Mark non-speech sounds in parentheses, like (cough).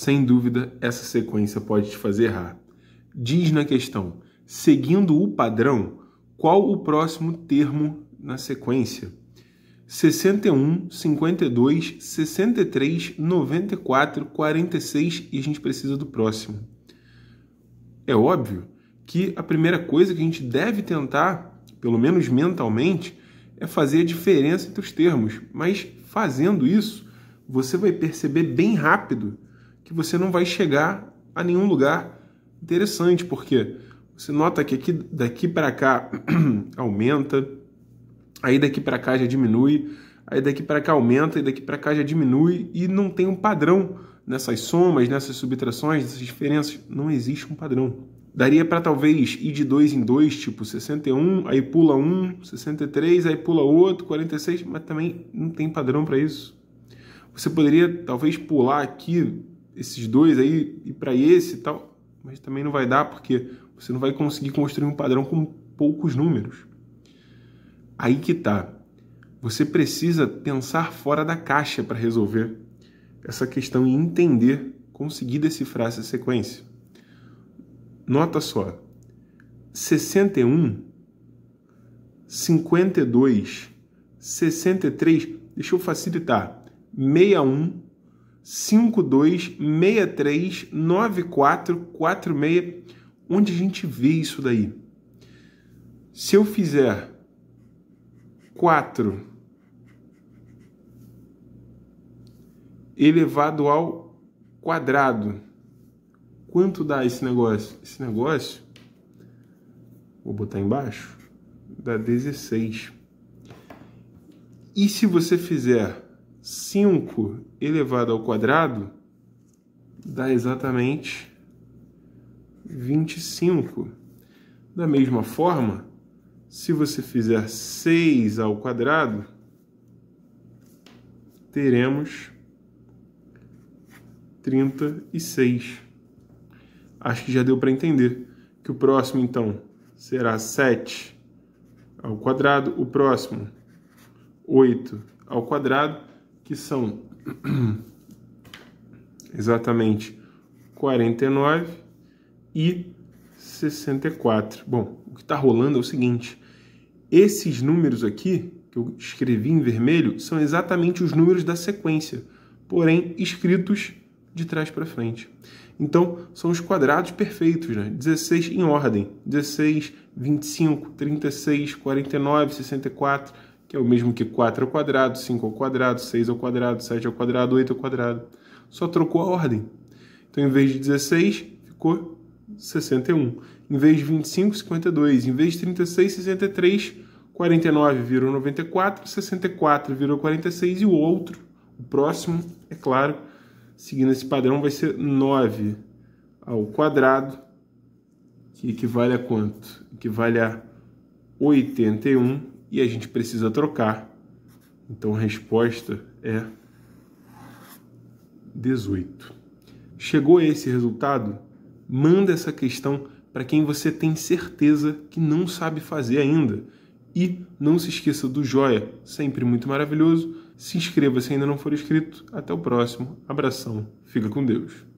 Sem dúvida, essa sequência pode te fazer errar. Diz na questão, seguindo o padrão, qual o próximo termo na sequência? 61, 52, 63, 94, 46 e a gente precisa do próximo. É óbvio que a primeira coisa que a gente deve tentar, pelo menos mentalmente, é fazer a diferença entre os termos, mas fazendo isso, você vai perceber bem rápido que você não vai chegar a nenhum lugar interessante, porque você nota que aqui, daqui para cá (clears throat) aumenta, aí daqui para cá já diminui, aí daqui para cá aumenta e daqui para cá já diminui e não tem um padrão nessas somas, nessas subtrações, nessas diferenças, não existe um padrão. Daria para talvez ir de 2 em 2, tipo 61, aí pula 1, um, 63, aí pula outro, 46, mas também não tem padrão para isso. Você poderia talvez pular aqui esses dois aí e para esse e tal, mas também não vai dar porque você não vai conseguir construir um padrão com poucos números. Aí que tá. Você precisa pensar fora da caixa para resolver essa questão e entender, conseguir decifrar essa sequência. Nota só: 61, 52, 63, deixa eu facilitar, 61 52639446, onde a gente vê isso daí. Se eu fizer 4 elevado ao quadrado, quanto dá esse negócio? Esse negócio, vou botar embaixo, dá 16. E se você fizer 5 elevado ao quadrado dá exatamente 25. Da mesma forma, se você fizer 6 ao quadrado, teremos 36. Acho que já deu para entender que o próximo, então, será 7 ao quadrado, o próximo 8 ao quadrado que são (clears throat) exatamente 49 e 64. Bom, o que está rolando é o seguinte: esses números aqui, que eu escrevi em vermelho, são exatamente os números da sequência, porém escritos de trás para frente. Então, são os quadrados perfeitos, né? 16 em ordem: 16, 25, 36, 49, 64 que é o mesmo que 4 ao quadrado, 5 ao quadrado, 6 ao quadrado, 7 ao quadrado, 8 ao quadrado. Só trocou a ordem. Então, em vez de 16, ficou 61. Em vez de 25, 52. Em vez de 36, 63. 49 virou 94, 64 virou 46 e o outro, o próximo, é claro, seguindo esse padrão, vai ser 9 ao quadrado, que equivale a quanto? Equivale a 81 e a gente precisa trocar. Então a resposta é 18. Chegou a esse resultado? Manda essa questão para quem você tem certeza que não sabe fazer ainda. E não se esqueça do joia, sempre muito maravilhoso. Se inscreva se ainda não for inscrito. Até o próximo. Abração. Fica com Deus.